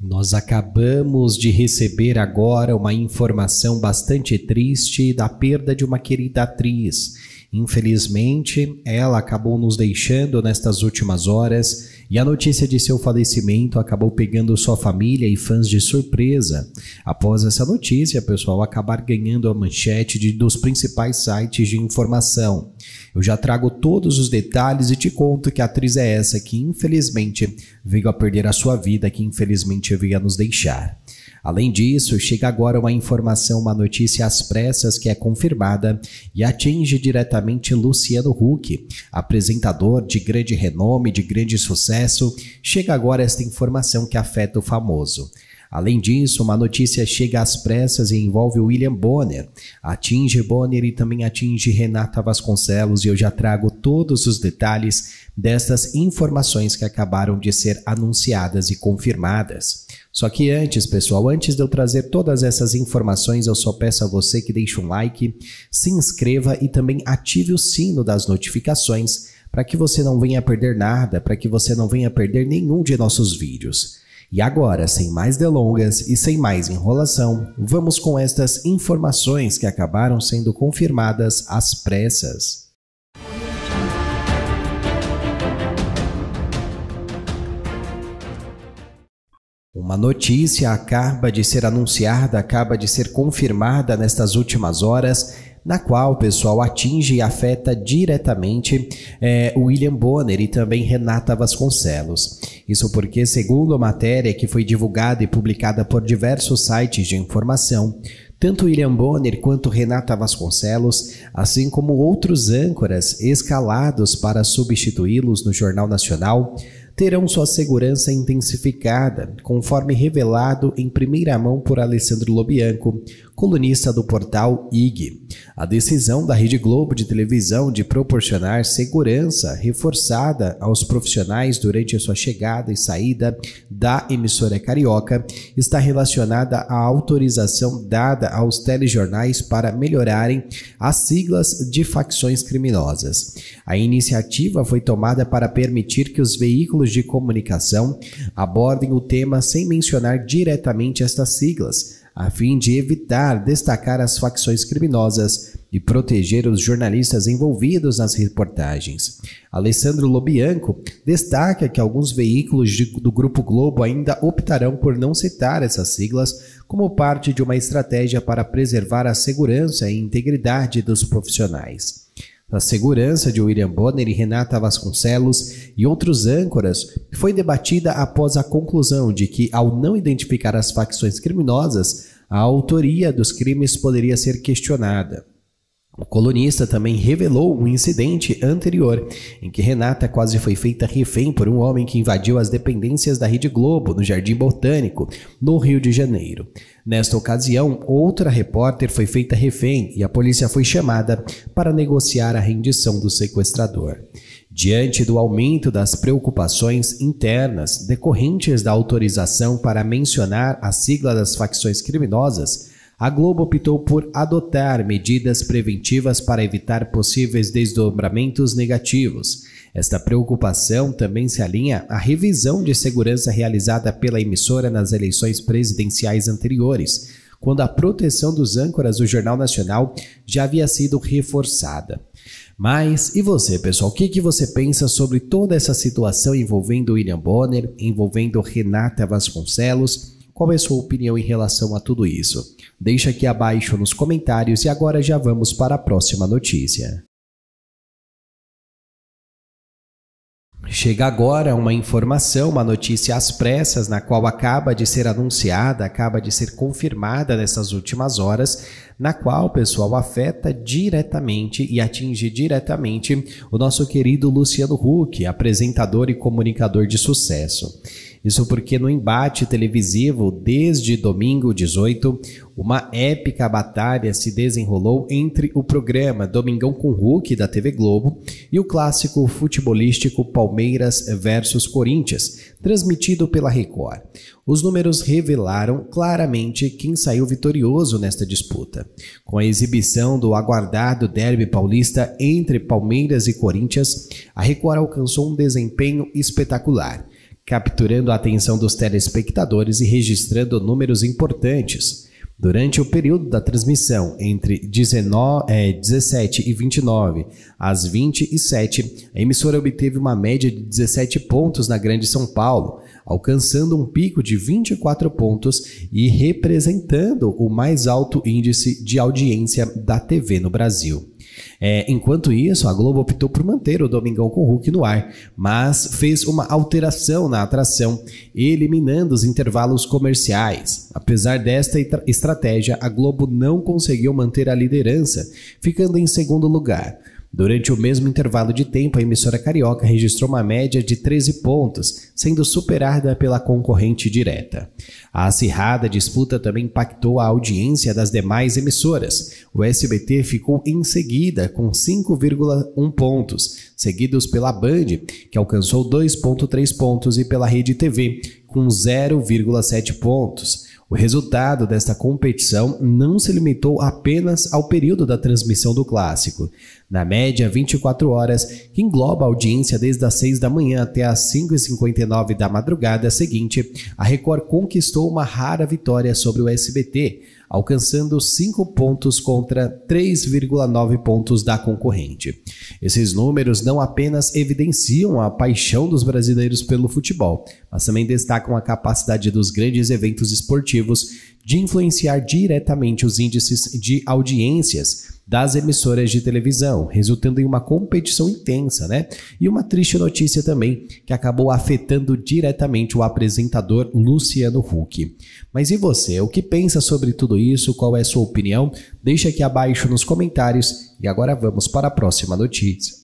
Nós acabamos de receber agora uma informação bastante triste da perda de uma querida atriz Infelizmente, ela acabou nos deixando nestas últimas horas e a notícia de seu falecimento acabou pegando sua família e fãs de surpresa. Após essa notícia, pessoal, acabar ganhando a manchete de, dos principais sites de informação. Eu já trago todos os detalhes e te conto que a atriz é essa que infelizmente veio a perder a sua vida, que infelizmente veio a nos deixar. Além disso, chega agora uma informação, uma notícia às pressas que é confirmada e atinge diretamente Luciano Huck, apresentador de grande renome, de grande sucesso. Chega agora esta informação que afeta o famoso. Além disso, uma notícia chega às pressas e envolve William Bonner. Atinge Bonner e também atinge Renata Vasconcelos, e eu já trago todos os detalhes destas informações que acabaram de ser anunciadas e confirmadas. Só que antes, pessoal, antes de eu trazer todas essas informações, eu só peço a você que deixe um like, se inscreva e também ative o sino das notificações para que você não venha perder nada, para que você não venha perder nenhum de nossos vídeos. E agora, sem mais delongas e sem mais enrolação, vamos com estas informações que acabaram sendo confirmadas às pressas. Uma notícia acaba de ser anunciada, acaba de ser confirmada nestas últimas horas, na qual, pessoal, atinge e afeta diretamente é, William Bonner e também Renata Vasconcelos. Isso porque, segundo a matéria que foi divulgada e publicada por diversos sites de informação, tanto William Bonner quanto Renata Vasconcelos, assim como outros âncoras escalados para substituí-los no Jornal Nacional, terão sua segurança intensificada, conforme revelado em primeira mão por Alessandro Lobianco, colunista do portal IG. A decisão da Rede Globo de televisão de proporcionar segurança reforçada aos profissionais durante a sua chegada e saída da emissora carioca está relacionada à autorização dada aos telejornais para melhorarem as siglas de facções criminosas. A iniciativa foi tomada para permitir que os veículos veículos de comunicação abordem o tema sem mencionar diretamente estas siglas, a fim de evitar destacar as facções criminosas e proteger os jornalistas envolvidos nas reportagens. Alessandro Lobianco destaca que alguns veículos de, do Grupo Globo ainda optarão por não citar essas siglas como parte de uma estratégia para preservar a segurança e integridade dos profissionais na segurança de William Bonner e Renata Vasconcelos e outros âncoras, foi debatida após a conclusão de que, ao não identificar as facções criminosas, a autoria dos crimes poderia ser questionada. O colunista também revelou um incidente anterior em que Renata quase foi feita refém por um homem que invadiu as dependências da Rede Globo no Jardim Botânico, no Rio de Janeiro. Nesta ocasião, outra repórter foi feita refém e a polícia foi chamada para negociar a rendição do sequestrador. Diante do aumento das preocupações internas decorrentes da autorização para mencionar a sigla das facções criminosas, a Globo optou por adotar medidas preventivas para evitar possíveis desdobramentos negativos. Esta preocupação também se alinha à revisão de segurança realizada pela emissora nas eleições presidenciais anteriores, quando a proteção dos âncoras do Jornal Nacional já havia sido reforçada. Mas e você, pessoal? O que, que você pensa sobre toda essa situação envolvendo William Bonner, envolvendo Renata Vasconcelos? Qual é a sua opinião em relação a tudo isso? Deixa aqui abaixo nos comentários e agora já vamos para a próxima notícia. Chega agora uma informação, uma notícia às pressas, na qual acaba de ser anunciada, acaba de ser confirmada nessas últimas horas, na qual, pessoal, afeta diretamente e atinge diretamente o nosso querido Luciano Huck, apresentador e comunicador de sucesso. Isso porque no embate televisivo desde domingo 18, uma épica batalha se desenrolou entre o programa Domingão com Hulk da TV Globo e o clássico futebolístico Palmeiras versus Corinthians, transmitido pela Record. Os números revelaram claramente quem saiu vitorioso nesta disputa. Com a exibição do aguardado derby paulista entre Palmeiras e Corinthians, a Record alcançou um desempenho espetacular capturando a atenção dos telespectadores e registrando números importantes. Durante o período da transmissão, entre 19, é, 17 e 29 às 27, a emissora obteve uma média de 17 pontos na Grande São Paulo, alcançando um pico de 24 pontos e representando o mais alto índice de audiência da TV no Brasil. É, enquanto isso, a Globo optou por manter o Domingão com o Hulk no ar, mas fez uma alteração na atração, eliminando os intervalos comerciais. Apesar desta estratégia, a Globo não conseguiu manter a liderança, ficando em segundo lugar. Durante o mesmo intervalo de tempo, a emissora carioca registrou uma média de 13 pontos, sendo superada pela concorrente direta. A acirrada disputa também impactou a audiência das demais emissoras. O SBT ficou em seguida com 5,1 pontos, seguidos pela Band, que alcançou 2,3 pontos, e pela Rede TV, com 0,7 pontos. O resultado desta competição não se limitou apenas ao período da transmissão do clássico. Na média, 24 horas, que engloba a audiência desde as 6 da manhã até as 5h59 da madrugada seguinte, a Record conquistou uma rara vitória sobre o SBT, alcançando 5 pontos contra 3,9 pontos da concorrente. Esses números não apenas evidenciam a paixão dos brasileiros pelo futebol, mas também destacam a capacidade dos grandes eventos esportivos de influenciar diretamente os índices de audiências das emissoras de televisão, resultando em uma competição intensa, né? E uma triste notícia também, que acabou afetando diretamente o apresentador Luciano Huck. Mas e você, o que pensa sobre tudo isso? Qual é a sua opinião? Deixa aqui abaixo nos comentários e agora vamos para a próxima notícia.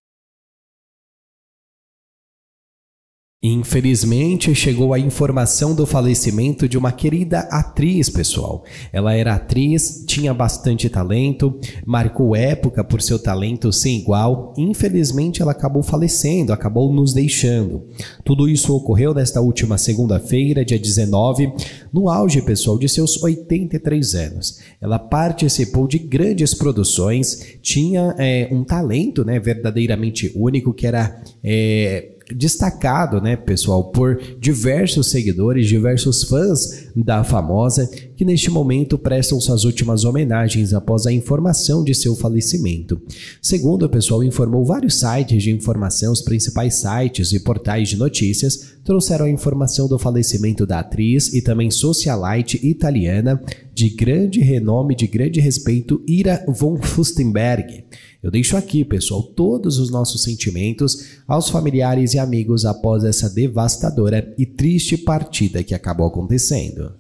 Infelizmente, chegou a informação do falecimento de uma querida atriz, pessoal. Ela era atriz, tinha bastante talento, marcou época por seu talento sem igual. Infelizmente, ela acabou falecendo, acabou nos deixando. Tudo isso ocorreu nesta última segunda-feira, dia 19, no auge, pessoal, de seus 83 anos. Ela participou de grandes produções, tinha é, um talento né, verdadeiramente único que era. É, destacado, né, pessoal, por diversos seguidores, diversos fãs da famosa que neste momento prestam suas últimas homenagens após a informação de seu falecimento. Segundo o pessoal informou vários sites de informação, os principais sites e portais de notícias trouxeram a informação do falecimento da atriz e também socialite italiana de grande renome, de grande respeito, Ira von Fustenberg. Eu deixo aqui, pessoal, todos os nossos sentimentos aos familiares e amigos após essa devastadora e triste partida que acabou acontecendo.